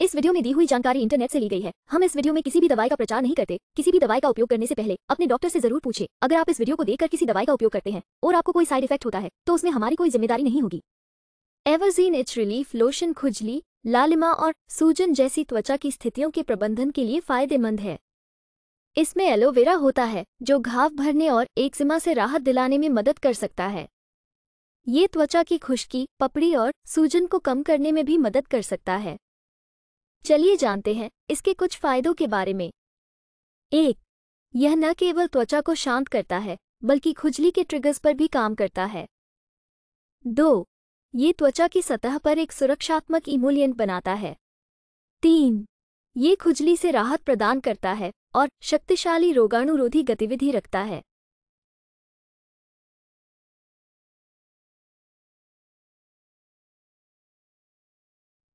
इस वीडियो में दी हुई जानकारी इंटरनेट से ली गई है हम इस वीडियो में किसी भी दवाई का प्रचार नहीं करते किसी भी दवाई का उपयोग करने से पहले अपने डॉक्टर से जरूर पूछे अगर आप इस वीडियो को देखकर किसी दवाई का उपयोग करते हैं और आपको कोई साइड इफेक्ट होता है तो उसमें हमारी कोई जिम्मेदारी नहीं होगी एवरजीन एच रिलीफ लोशन खुजली लालिमा और सूजन जैसी त्वचा की स्थितियों के प्रबंधन के लिए फायदेमंद है इसमें एलोवेरा होता है जो घाव भरने और एक से राहत दिलाने में मदद कर सकता है ये त्वचा की खुश्की पपड़ी और सूजन को कम करने में भी मदद कर सकता है चलिए जानते हैं इसके कुछ फायदों के बारे में एक यह न केवल त्वचा को शांत करता है बल्कि खुजली के ट्रिगर्स पर भी काम करता है दो ये त्वचा की सतह पर एक सुरक्षात्मक इमोलियंट बनाता है तीन ये खुजली से राहत प्रदान करता है और शक्तिशाली रोगाणुरोधी गतिविधि रखता है